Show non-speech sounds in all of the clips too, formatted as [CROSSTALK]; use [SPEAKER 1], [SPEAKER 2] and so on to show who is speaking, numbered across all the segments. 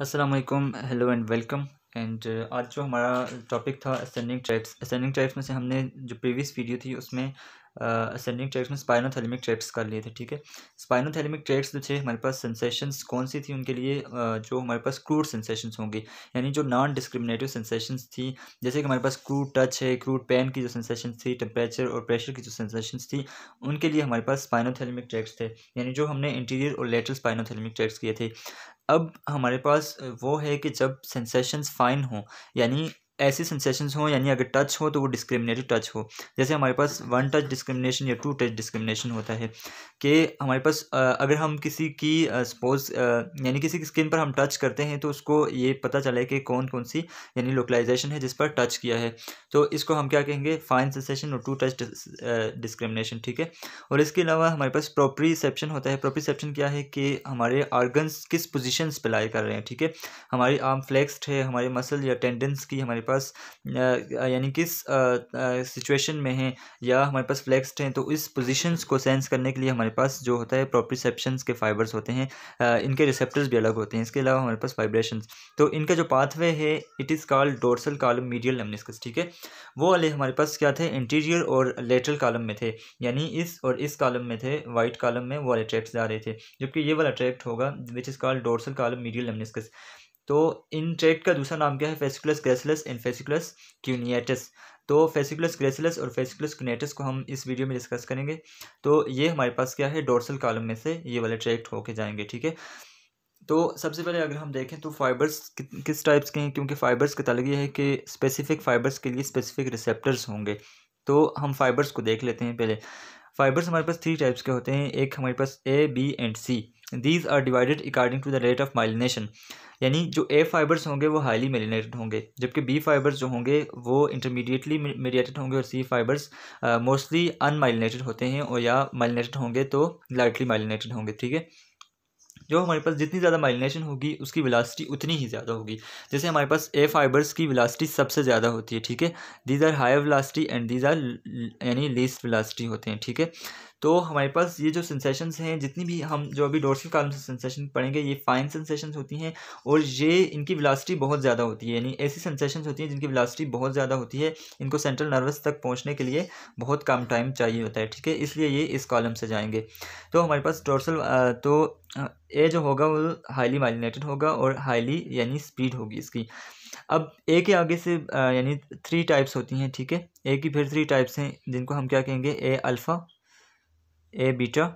[SPEAKER 1] Aslam hello and welcome and आज जो हमारा टॉपिक था असेंडिंग ट्रैप्स असेंडिंग ट्रैप्स में से हमने जो प्रीवियस वीडियो थी उसमें असेंडिंग ट्रैप्स में स्पाइनोथेलमिक ट्रैप्स कर लिए थे ठीक है स्पाइनोथेलमिक ट्रैप्स जो थे हमारे पास सेंसेशंस कौन सी थी उनके लिए uh, जो हमारे पास क्रूड सेंसेशंस होंगी यानी जो नॉन डिस्क्रिमिनेटिव सेंसेशंस थी जैसे कि हमारे पास क्रूड टच है क्रूड पेन की जो सेंसेशन थी टेम्परेचर और प्रेशर की जो सेंसेशंस थी उनके लिए हमारे पास स्पाइनोथेलमिक ट्रैक्स थे यानी जो हमने इंटीरियर और लेटर स्पाइनोथेलमिक ट्रैक्स किए थे अब हमारे पास वो है कि जब सेंसेशंस फ़ाइन हों यानी ऐसी सेंसेशंस हो यानी अगर टच हो तो वो डिस्क्रिमिनेटिव टच हो जैसे हमारे पास वन टच डिस्क्रिमिनेशन या टू टच डिस्क्रिमिनेशन होता है कि हमारे पास अगर हम किसी की सपोज यानी किसी की स्किन पर हम टच करते हैं तो उसको ये पता चले कि कौन कौन सी यानी लोकलाइजेशन है जिस पर टच किया है तो इसको हम क्या कहेंगे फाइन सेंसेशन और टू टच डिस्क्रिमिनेशन ठीक है और इसके अलावा हमारे पास प्रोप्रीसेप्शन होता है प्रोप्रीसेप्शन क्या है कि हमारे ऑर्गन्स किस पोजिशन पर लाई कर रहे हैं ठीक है हमारी आर्म फ्लेक्सड है हमारे मसल या टेंडेंस की हमारे पास यानी किस सिचुएशन में हैं या हमारे पास फ्लेक्सड हैं तो इस पोजीशंस को सेंस करने के लिए हमारे पास जो होता है प्रोप्रिसेप्शंस के फाइबर्स होते हैं इनके रिसेप्टर्स भी अलग होते हैं इसके अलावा हमारे पास वाइब्रेशन तो इनका जो पाथवे है it is called dorsal column medial lemniscus ठीक है वो वाले हमारे पास क्या थे इंटीरियर और लेटरल कॉलम में थे यानी इस और इस कॉलम में थे वाइट कॉलम में वो वाले ट्रैक्ट जा रहे थे जबकि ये वाला ट्रैक्ट होगा which is called dorsal column medial lemniscus तो इन ट्रेट का दूसरा नाम क्या है fasciculus gracilis and fasciculus cuneatus तो फेसिकुलस ग्रेसिलस और फेसिकुलस क्यूनेटिस को हम इस वीडियो में डिस्कस करेंगे तो ये हमारे पास क्या है डोर्सल कॉलम में से ये वाले ट्रैक्ट होके जाएंगे ठीक है तो सबसे पहले अगर हम देखें तो फाइबर्स कि, किस टाइप्स के हैं क्योंकि फाइबर्स का तलग ये है कि स्पेसिफिक फाइबर्स के लिए स्पेसिफिक रिसेप्टर्स होंगे तो हम फाइबर्स को देख लेते हैं पहले फाइबर्स हमारे पास थ्री टाइप्स के होते हैं एक हमारे पास A B and C these are divided according to the rate of myelination यानी जो ए फाइबर्स होंगे वो हाईली मेलिनेटेड होंगे जबकि बी फाइबर्स जो होंगे वो इंटरमीडिएटली मेडिएटेड होंगे और सी फाइबर्स मोस्टली अनमाइलिनेटेड होते हैं और या माइलिनेटेड होंगे तो लाइटली माइलिनेटेड होंगे ठीक है जो हमारे पास जितनी ज़्यादा माइलिनेशन होगी उसकी विलासिटी उतनी ही ज़्यादा होगी जैसे हमारे पास ए फाइबर्स की विलासिटी सबसे ज़्यादा होती है ठीक है these are higher velocity and these are यानी लीस्ट विलासिटी होते हैं ठीक है तो हमारे पास ये जो सेंसेशंस हैं जितनी भी हम जो अभी डोर्सल कॉलम से सेंसेशन पढ़ेंगे ये फाइन सेंसेशंस होती हैं और ये इनकी विलासिटी बहुत ज़्यादा होती है यानी ऐसी सेंसेशंस होती हैं जिनकी विलासिटी बहुत ज़्यादा होती है इनको सेंट्रल नर्वस तक पहुंचने के लिए बहुत कम टाइम चाहिए होता है ठीक है इसलिए ये इस कॉलम से जाएंगे तो हमारे पास डोरसल तो ए जो होगा वो हाईली माइलिनेटेड होगा और हाईली यानी स्पीड होगी इसकी अब ए के आगे से यानी थ्री टाइप्स होती हैं ठीक है ए की फिर थ्री टाइप्स हैं जिनको हम क्या कहेंगे A alpha A beta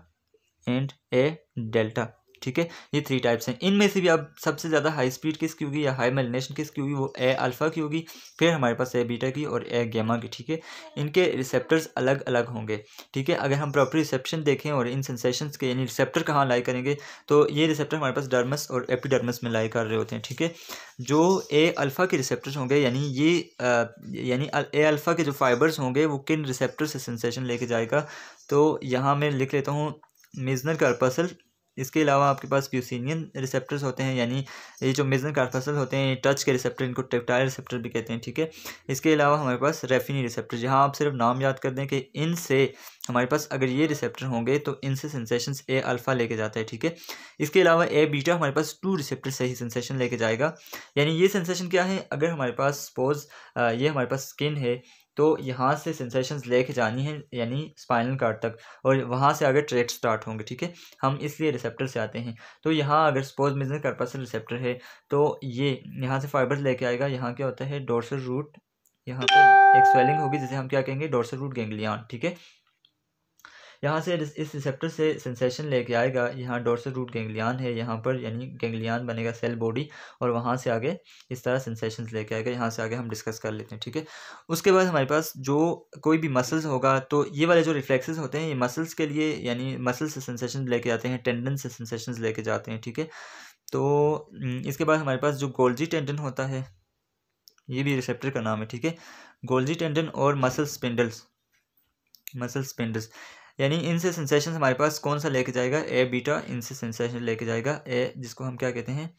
[SPEAKER 1] and A delta ठीक है ये थ्री टाइप्स हैं इनमें से भी अब सबसे ज़्यादा हाई स्पीड किसकी होगी या हाई मेलिनेशन किसकी होगी वो ए अल्फ़ा की होगी फिर हमारे पास ए बीटा की और ए गेमा की ठीक है इनके रिसेप्टर्स अलग अलग होंगे ठीक है अगर हम प्रॉपर रिसेप्शन देखें और इन सेंसेशन के यानी रिसेप्टर कहाँ लाई करेंगे तो ये रिसेप्टर हमारे पास डर्मस और एपीडर्मस में लाई कर रहे होते हैं ठीक है जो ए अल्फ़ा के रिसेप्टर्स होंगे यानी ये यानी ए अल्फ़ा के जो फाइबर्स होंगे वो किन रिसेप्टर से सेंसेशन लेके जाएगा तो यहाँ मैं लिख लेता हूँ मिजनर कर्पसल इसके अलावा आपके पास प्यूसिनियन रिसेप्टर्स होते हैं यानी ये जो मेजन कार्पसल होते हैं टच के रिसेप्टर इनको टेक्टाइल रिसेप्टर भी कहते हैं ठीक है इसके अलावा हमारे पास रेफिनी रिसेप्टर जहाँ आप सिर्फ नाम याद कर दें कि इनसे हमारे पास अगर ये रिसेप्टर होंगे तो इनसे सेंसेशन ए अल्फ़ा लेके जाता है ठीक है इसके अलावा ए बीटा हमारे पास टू रिसेप्टर से ही सेंसेशन लेके जाएगा यानी ये सेंसेशन क्या है अगर हमारे पास सपोज ये हमारे पास स्किन है तो यहाँ से ले लेके जानी है यानी स्पाइनल कार्ड तक और वहाँ से आगे ट्रैक्ट स्टार्ट होंगे ठीक है हम इसलिए रिसेप्टर से आते हैं तो यहाँ अगर सपोज मिजन कर्पसल रिसेप्टर है तो ये यहाँ से फाइबर्स लेके आएगा यहाँ क्या होता है डोरसल रूट यहाँ पर एक स्वेलिंग होगी जिसे हम क्या कहेंगे डोरसल रूट गेंगलियान ठीक है यहाँ से इस रिसेप्टर से सेंसेशन लेके आएगा यहाँ डोर्सल रूट गेंगलियान है यहाँ पर यानी गेंगलियान बनेगा सेल बॉडी और वहाँ से आगे इस तरह सेंसेशन लेके आएगा यहाँ से आगे हम डिस्कस कर लेते हैं ठीक है उसके बाद हमारे पास जो कोई भी मसल्स होगा तो ये वाले जो रिफ्लेक्सेस होते हैं ये मसल्स के लिए यानी मसल से सेंसेशन लेके आते हैं टेंडन से सेंसेशन लेके जाते हैं ठीक है तो हम्म, इसके बाद हमारे पास जो गोल्जी टेंडन होता है ये भी रिसेप्टर का नाम है ठीक है गोल्जी टेंडन और मसल स्पेंडल्स मसल स्पेंडल्स यानी इनसे सेंसेशन हमारे पास कौन सा लेके जाएगा ए बीटा इनसे सेंसेशन लेके जाएगा ए जिसको हम क्या कहते हैं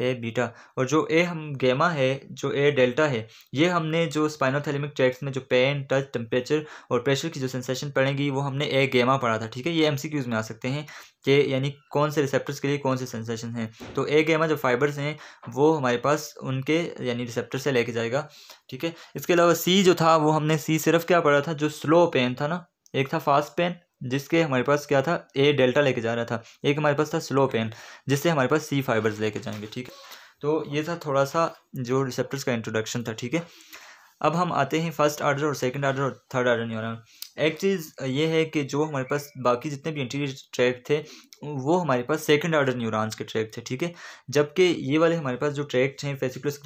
[SPEAKER 1] ए बीटा और जो ए हम गेमा है जो ए डेल्टा है ये हमने जो स्पाइनोथेलेमिक ट्रैक्स में जो पेन टच टेम्परेचर और प्रेशर की जो सेंसेशन पड़ेगी वो हमने ए गेमा पढ़ा था ठीक है ये एमसीक्यूज में आ सकते हैं कि यानी कौन से रिसेप्टर्स के लिए कौन से सेंसेशन हैं तो ए गेमा जो फाइबर्स हैं वो हमारे पास उनके यानी रिसेप्टर से लेके जाएगा ठीक है इसके अलावा सी जो था वो हमने सी सिर्फ क्या पढ़ा था जो स्लो पेन था ना एक था फास्ट पेन जिसके हमारे पास क्या था ए डेल्टा लेके जा रहा था एक हमारे पास था स्लो पेन जिससे हमारे पास सी फाइबर्स लेके जाएंगे ठीक है तो ये था थोड़ा सा जो रिसेप्टर्स का इंट्रोडक्शन था ठीक है अब हम आते हैं फर्स्ट आर्डर और सेकंड आर्डर और थर्ड आर्डर नहीं एक चीज़ ये है कि जो हमारे पास बाकी जितने भी इंटीरियर ट्रैक थे वो हमारे पास सेकंड आर्डर न्यूरॉन्स के ट्रैक थे ठीक है जबकि ये वाले हमारे पास जो ट्रैक्ट हैं फेसिकुलस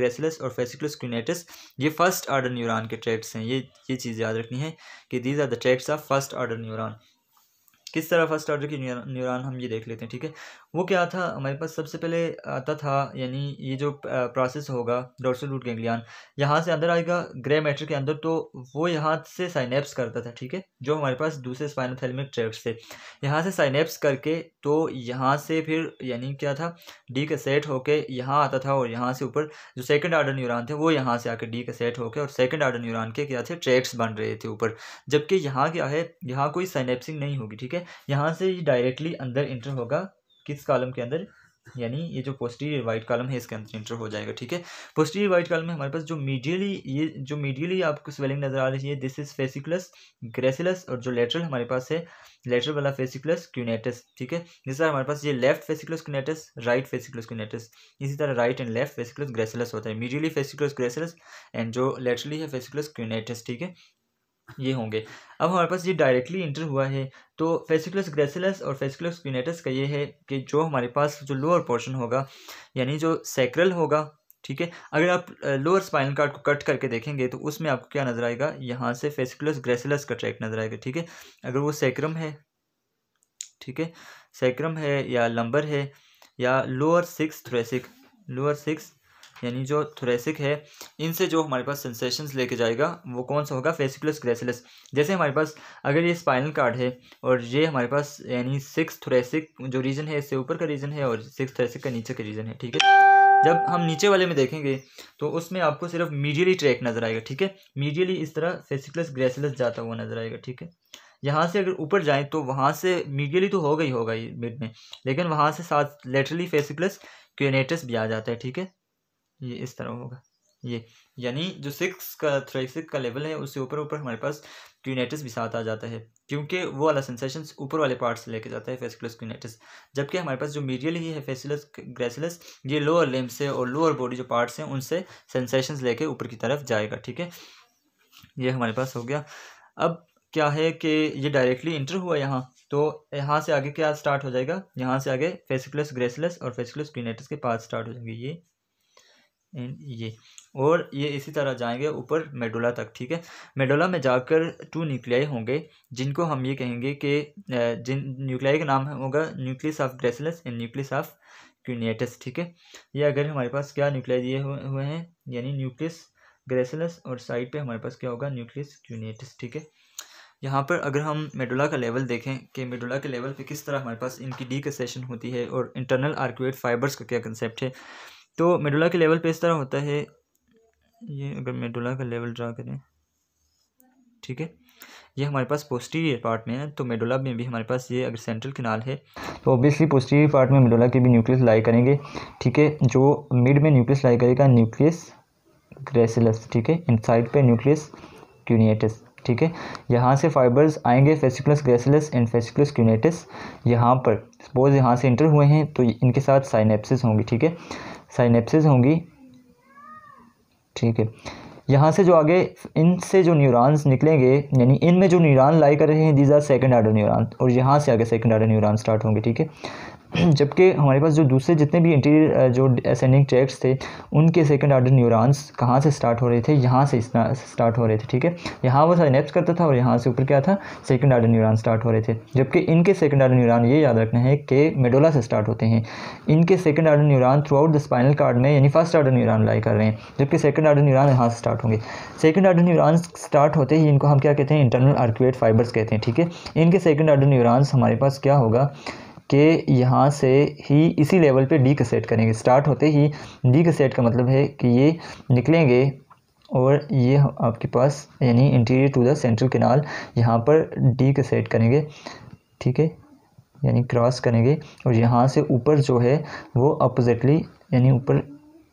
[SPEAKER 1] ग्रेसिलस और फेसिकुलस क्रिनेटिस ये फर्स्ट आर्डर न्यूरॉन के ट्रैक्ट्स हैं ये ये चीज़ याद रखनी है कि these are the tracts of first order neuron किस तरह फर्स्ट ऑर्डर की न्यूरॉन हम ये देख लेते हैं ठीक है वो क्या था हमारे पास सबसे पहले आता था यानी ये जो प्रोसेस होगा डोर्सल रूट गैंग्लियन यहाँ से अंदर आएगा ग्रे मैटर के अंदर तो वो यहाँ से साइनेप्स करता था ठीक है जो हमारे पास दूसरे स्पाइनोथेलमिक ट्रैक्ट थे यहाँ से साइनेप्स करके तो यहाँ से फिर यानी क्या था डी का सेट होके यहाँ आता था और यहाँ से ऊपर जो सेकेंड आर्डर न्यूरान थे वो यहाँ से आकर डी का सेट होकर और सेकेंड आर्डर न्यूरान के क्या थे ट्रैक्स बन रहे थे ऊपर जबकि यहाँ क्या है यहाँ कोई साइनेप्सिंग नहीं होगी ठीक है है यहाँ से ये डायरेक्टली अंदर इंटर होगा किस कॉलम के अंदर यानी ये जो पोस्टीरियर वाइट कॉलम है इसके अंदर इंटर हो जाएगा ठीक है पोस्टीरियर वाइट कॉलम में हमारे पास जो मीडियली ये जो मीडियली आपको स्वेलिंग नजर आ रही है दिस इज फेसिकुलस ग्रेसिलस और जो लेटरल हमारे पास है लेटरल वाला फेसिकुलस क्यूनेटस ठीक है जिस तरह हमारे पास ये left fasciculus cuneatus right fasciculus cuneatus इसी तरह right and left fasciculus gracilis होता है मीडियली फेसिकुलस ग्रेसिलस एंड जो लेटरली है फेसिकुलस क्यूनेटस ठीक है ये होंगे अब हमारे पास ये डायरेक्टली इंटर हुआ है तो फेसिकुलस ग्रेसिलस और फेसिकुलस क्यूनेटस का ये है कि जो हमारे पास जो लोअर पोर्शन होगा यानी जो सैक्रल होगा ठीक है अगर आप लोअर स्पाइनल कार्ड को कट करके देखेंगे तो उसमें आपको क्या नज़र आएगा यहाँ से फेसिकुलस ग्रेसिलस का ट्रैक नज़र आएगा ठीक है अगर वो सैक्रम है ठीक है सैक्रम है या लंबर है या lower six thoracic lower six यानी जो थोरेसिक है इनसे जो हमारे पास सेंसेशंस लेके जाएगा वो कौन सा होगा फेसिकुलस ग्रेसिलस जैसे हमारे पास अगर ये स्पाइनल कार्ड है और ये हमारे पास यानी सिक्स थोरेसिक जो रीजन है इससे ऊपर का रीजन है और सिक्स थोरेसिक का नीचे का रीजन है ठीक है जब हम नीचे वाले में देखेंगे तो उसमें आपको सिर्फ मीडियली ट्रैक नज़र आएगा ठीक है मीडियली इस तरह फेसिकुलस ग्रेसिलस जाता हुआ नज़र आएगा ठीक है यहाँ से अगर ऊपर जाएं तो वहाँ से मीडियली तो होगा ही होगा ये मिड में लेकिन वहाँ से साथ लेटरली फेसिकुलस क्यूनेटस भी आ जाता है ठीक है ये इस तरह होगा ये यानी जो सिक्स का थ्रेसिक सिक्स का लेवल है उससे ऊपर ऊपर हमारे पास क्यूनेटिस भी साथ आ जाता है क्योंकि वो वाला सेंसेशन ऊपर वाले पार्ट से लेके जाता है फेसिकुलस क्यूनेटिस जबकि हमारे पास जो मीडियल ही है फेसिलस ग्रेसिलस ये लोअर लेम्स से और लोअर बॉडी जो पार्ट्स हैं उनसे ले लेके ऊपर की तरफ जाएगा ठीक है ये हमारे पास हो गया अब क्या है कि ये डायरेक्टली इंटर हुआ यहाँ तो यहाँ से आगे क्या स्टार्ट हो जाएगा यहाँ से आगे फेसिकुलस ग्रेसिलस और फेसिकुलस क्यूनेटिस के पास स्टार्ट हो जाएंगे ये एंड ये और ये इसी तरह जाएंगे ऊपर मेडोला तक ठीक है मेडोला में जाकर टू न्यूक्लियाई होंगे जिनको हम ये कहेंगे कि जिन न्यूक्लियाई का नाम होगा nucleus of gracilis and nucleus of cuneatus ठीक है ये अगर हमारे पास क्या न्यूक्लियाई दिए हुए हैं यानी न्यूक्लियस ग्रेसिलस और साइड पर हमारे पास क्या होगा न्यूक्लियस क्यूनिएटस ठीक है यहाँ पर अगर हम मेडोला का लेवल देखें कि मेडोला के लेवल पे किस तरह हमारे पास इनकी डी होती है और इंटरनल आर्क्यूएट फाइबर्स का क्या कंसेप्ट है तो मेडुला के लेवल पे इस तरह होता है ये अगर मेडुला का लेवल ड्रा करें ठीक है ये हमारे पास पोस्टीरियर पार्ट में है तो मेडोला में भी हमारे पास ये अगर सेंट्रल किनाल है तो ऑब्वियसली पोस्टीरियर पार्ट में मेडोला के भी न्यूक्लियस लाई करेंगे ठीक है जो मिड में न्यूक्लियस लाई करेगा न्यूक्लियस ग्रेसिलस ठीक है इन साइड पे न्यूक्लियस क्यूनिएटिस ठीक है यहाँ से फाइबर्स आएंगे fasciculus gracilis and fasciculus cuneatus यहाँ पर सपोज यहाँ से इंटर हुए हैं तो इनके साथ साइनेप्सिस होंगे ठीक है साइनेप्सिस होंगी ठीक है यहाँ से जो आगे इनसे जो न्यूरॉन्स निकलेंगे यानी इनमें जो न्यूरॉन लाई कर रहे हैं these are second order neurons और यहाँ से आगे सेकेंड आर्डर न्यूरॉन्स स्टार्ट होंगे ठीक है [CLEARS THROAT] जबकि हमारे पास जो दूसरे जितने भी इंटीरियर जो असेंडिंग ट्रैक्स थे उनके सेकंड आर्डर न्यूरॉन्स कहाँ से स्टार्ट हो रहे थे यहाँ से स्टार्ट हो रहे थे ठीक है यहाँ वो साइनेप्स करता था और यहाँ से ऊपर क्या था सेकंड आर्डर न्यूरॉन स्टार्ट हो रहे थे जबकि इनके सेकंड आर्डर न्यूरॉन ये याद रखना है कि मेडोला से स्टार्ट होते हैं इनके second order neuron throughout the spinal cord में यानी फर्स्ट आर्डर न्यूरॉन लाई कर रहे हैं जबकि सेकंड आर्डर न्यूरॉन यहाँ से स्टार्ट होंगे सेकंड आर्डर न्यूरॉन स्टार्ट होते ही इनको हम क्या कहते हैं इंटरनल आर्क्यूएट फाइबर्स कहते हैं ठीक है इनके सेकंड ऑर्डर न्यूरॉन्स हमारे पास क्या होगा के यहाँ से ही इसी लेवल पे डी सेट करेंगे स्टार्ट होते ही डी सेट का मतलब है कि ये निकलेंगे और ये आपके पास यानी interior to the central canal यहाँ पर डी कसेट सेट करेंगे ठीक है यानी क्रॉस करेंगे और यहाँ से ऊपर जो है वो अपोजिटली यानी ऊपर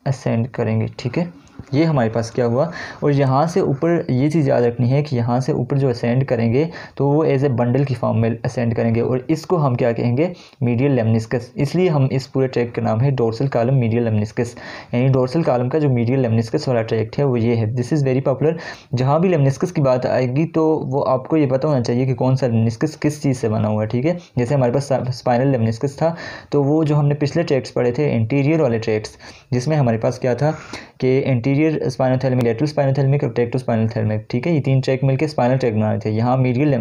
[SPEAKER 1] असेंड करेंगे ठीक है ये हमारे पास क्या हुआ और यहाँ से ऊपर ये चीज़ याद रखनी है कि यहाँ से ऊपर जो असेंड करेंगे तो वो एज ए बंडल की फॉर्म में असेंड करेंगे और इसको हम क्या कहेंगे मीडियल लेमनिस्कस इसलिए हम इस पूरे ट्रैक का नाम है डोर्सल कॉलम मीडियल लेमनिस्कस यानी डोर्सल कॉलम का जो मीडियल लेमनिस्कस वाला ट्रैक्ट है वो ये है दिस इज़ वेरी पॉपुलर जहाँ भी लेमनिस्कस की बात आएगी तो वो आपको ये पता होना चाहिए कि कौन सा लेमनिस्कस किस चीज़ से बना हुआ है ठीक है जैसे हमारे पास स्पाइनल लेमनिस्कस था तो वो जो हमने पिछले ट्रैक्स पढ़े थे इंटीरियर वाले ट्रैक्स जिसमें हमारे पास क्या था कि एंटीरियर स्पाइनोथेलमिक लेटरल स्पाइनोथेलमिक और टेक्टो स्पाइनोथेलमिक ठीक है ये तीन ट्रैक मिलकर स्पाइनल ट्रैक बना रहे थे यहाँ मीडियल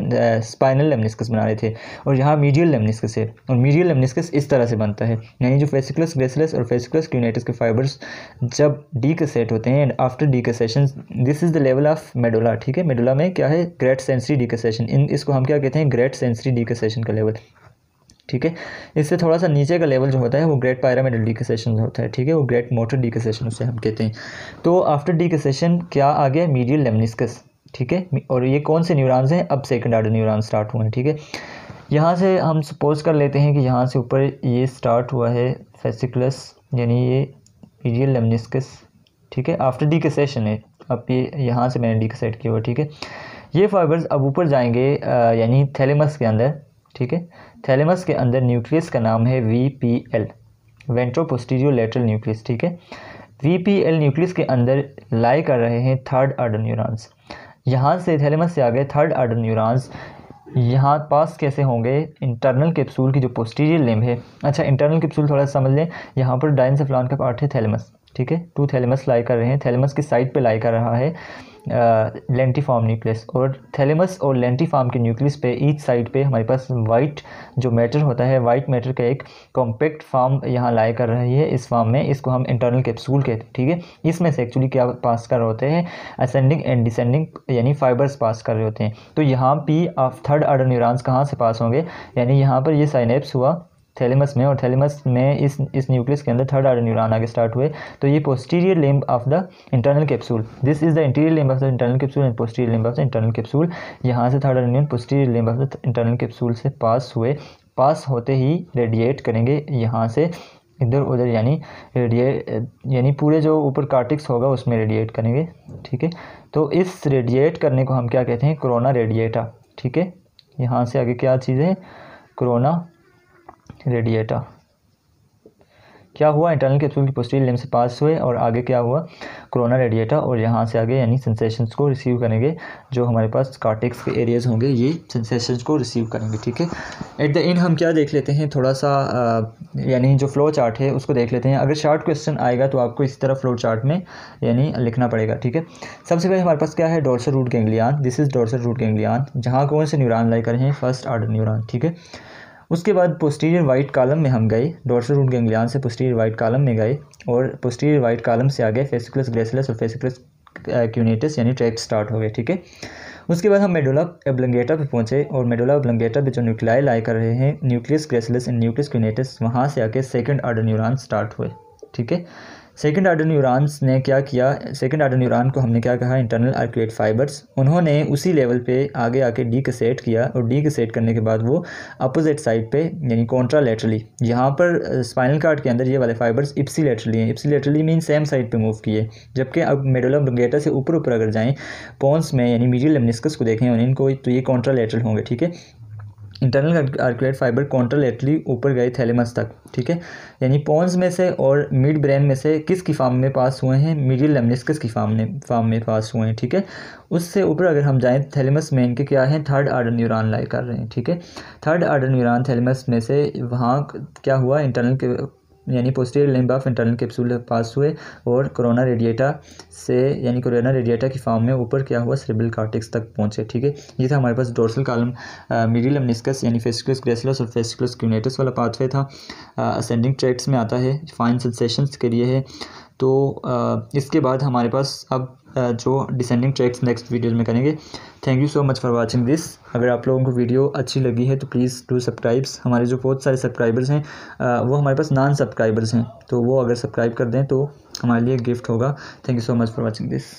[SPEAKER 1] स्पाइनल लेमनिस्कस बना रहे थे और यहाँ मीडियल लेमनिस्कस है और मीडियल लेमनिस्कस इस तरह से बनता है यानी जो फेसिकुलस ग्रेसलेस और फेसिकुलस क्यूनेटिस के फाइबर्स जब डी सेट होते हैं and after decussation this is the level of medulla ठीक है मेडोला में क्या है ग्रेट सेंसरी डी कैसेशन इन इसको हम क्या कहते हैं ग्रेट सेंसरी डी कैसेशन का लेवल ठीक है इससे थोड़ा सा नीचे का लेवल जो होता है वो ग्रेट डी डिकसेशन होता है ठीक है वो ग्रेट मोटर डिकसेशन उसे हम कहते हैं तो आफ्टर डिकसेशन क्या आ गया मीडियल लेमनिस्कस ठीक है और ये कौन से न्यूरॉन्स हैं अब सेकंड आर्डर न्यूरॉन स्टार्ट हुए हैं ठीक है यहाँ से हम सपोज कर लेते हैं कि यहाँ से ऊपर ये स्टार्ट हुआ है फेसिकुलस यानी ये मीडियल लेमनिस्कस ठीक है आफ्टर डिकसेशन है अब ये यहाँ से मैंने डिकसेट किया हुआ ठीक है ये फाइबर्स अब ऊपर जाएंगे यानी थैलेमस के अंदर ठीक है थैलेमस के अंदर न्यूक्लियस का नाम है V P L ventro postero lateral nucleus ठीक है वी पी एल न्यूक्लियस के अंदर लाई कर रहे हैं थर्ड आर्डर न्यूरॉन्स यहाँ से थैलेमस से आ गए थर्ड आर्डर न्यूरॉन्स यहाँ पास कैसे होंगे इंटरनल कैप्सूल की जो पोस्टीरियर लिम्ब है अच्छा इंटरनल कैप्सूल थोड़ा समझ लें यहाँ पर डाइन सेफ्लॉन का पार्ट है थैलेमस ठीक है टू थैलेमस लाई कर रहे हैं थैलेमस की साइड पर लाई कर रहा है लेंटीफॉर्म न्यूक्लियस और थैलेमस और लेंटीफॉर्म के न्यूक्लियस पे ईच साइड पे हमारे पास वाइट जो मैटर होता है वाइट मैटर का एक कॉम्पैक्ट फॉर्म यहाँ लाया कर रही है इस फॉर्म में इसको हम इंटरनल कैप्सूल कहते हैं ठीक है इसमें से एक्चुअली क्या पास कर रहे होते हैं असेंडिंग एंड डिसेंडिंग यानी फाइबर्स पास कर रहे होते हैं तो यहाँ पी ऑफ थर्ड आर्डर न्यूरॉन्स कहाँ से पास होंगे यानी यहाँ पर ये साइनेप्स हुआ थैलेमस में और थैलेमस में इस इस न्यूक्लियस के अंदर थर्ड आर्डर न्यूरॉन आगे स्टार्ट हुए तो ये posterior limb of the internal capsule this is the interior limb of the internal capsule and posterior limb of the internal capsule यहाँ से third order neuron posterior limb of the internal capsule से pass हुए पास होते ही radiate करेंगे यहाँ से इधर उधर यानी रेडिएट यानी पूरे जो ऊपर कार्टिक्स होगा उसमें रेडिएट करेंगे ठीक है तो इस रेडिएट करने को हम क्या कहते हैं कोरोना रेडिएटा ठीक है यहाँ से आगे क्या चीज़ है कोरोना रेडिएटा क्या हुआ इंटरनल कैप्सूल की पोस्टीरियर लिम्स से पास हुए और आगे क्या हुआ कोरोना रेडिएटा और यहाँ से आगे यानी सेंसेशंस को रिसीव करेंगे जो हमारे पास कार्टिक्स के एरियाज होंगे ये सेंसेशंस को रिसीव करेंगे ठीक है एट द एंड हम क्या देख लेते हैं थोड़ा सा यानी जो फ्लो चार्ट है उसको देख लेते हैं अगर शार्ट क्वेश्चन आएगा तो आपको इस तरह फ्लो चार्ट में यानी लिखना पड़ेगा ठीक है सबसे पहले हमारे पास क्या है dorsal root ganglion this is dorsal root ganglion जहाँ कौन से न्यूरान लाइकर हैं फर्स्ट आर्डर न्यूरान ठीक है उसके बाद पोस्टीरियर वाइट कॉलम में हम गए डोर्सल रूट गैंग्लियान से पोस्टीरियर वाइट कालम में गए और पोस्टीरियर वाइट कॉलम से आ गए फेसिकुलस ग्रेसलस और फेसिकुलस क्यूनेटस यानी ट्रैक स्टार्ट हो गए ठीक है उसके बाद हम मेडोला एब्लंगेटा पे पहुंचे और मेडोला एब्लंगेटा पे जो न्यूक्लियाई लाई कर रहे हैं nucleus gracilis and nucleus cuneatus वहाँ से आके सेकेंड आर्डर न्यूरॉन स्टार्ट हुए ठीक है सेकेंड आर्डर न्यूरॉन्स ने क्या किया सेकेंड आर्डर न्यूरॉन को हमने क्या कहा इंटरनल आर्क्यूएट फाइबर्स उन्होंने उसी लेवल पे आगे आके डी कसेट किया और डी कसेट करने के बाद वो अपोजिट साइड पे यानी कॉन्ट्रा लेटरली यहाँ पर स्पाइनल कार्ड के अंदर ये वाले फाइबर्स इप्सी लेटरली हैं ipsilaterally mean same side पर मूव किए जबकि अब मेडोलम ब्रंगेटा से ऊपर ऊपर अगर जाएँ पोन्स में यानी मीडियल लेमनिस्कस को देखें उन्हें इनको तो ये लेटरल होंगे ठीक है इंटरनल आर्कुलेट फाइबर एटली ऊपर गए थैलेमस तक ठीक है यानी पॉन्स में से और मिड ब्रेन में से किस की फार्म में पास हुए हैं मीडियल किस की फार्म में फार्म में पास हुए हैं ठीक है उससे ऊपर अगर हम जाएँ थैलेमस में इनके क्या हैं थर्ड आर्डर न्यूरॉन लाई कर रहे हैं ठीक है थर्ड आर्डर न्यूरॉन थैलेमस में से वहाँ क्या हुआ इंटरनल यानी posterior limb of internal capsule pass हुए और कोरोना रेडिएटा से यानी कोरोना रेडिएटा की फॉर्म में ऊपर क्या हुआ सेरेब्रल कार्टिक्स तक पहुंचे ठीक है ये था हमारे पास डोर्सल कॉलम मिडिल मिनिस्कस यानी फेसिकुलस ग्रेसलस और फेसिकुलस क्यूनेटस वाला पाथवे था असेंडिंग ट्रैक्ट्स में आता है फाइन सेंसेशंस के लिए है तो इसके बाद हमारे पास अब जो डिसेंडिंग ट्रैक्स नेक्स्ट वीडियो में करेंगे thank you so much for watching this अगर आप लोगों को वीडियो अच्छी लगी है तो प्लीज़ डू सब्सक्राइब्स हमारे जो बहुत सारे सब्सक्राइबर्स हैं वो हमारे पास नॉन सब्सक्राइबर्स हैं तो वो अगर सब्सक्राइब कर दें तो हमारे लिए गिफ्ट होगा thank you so much for watching this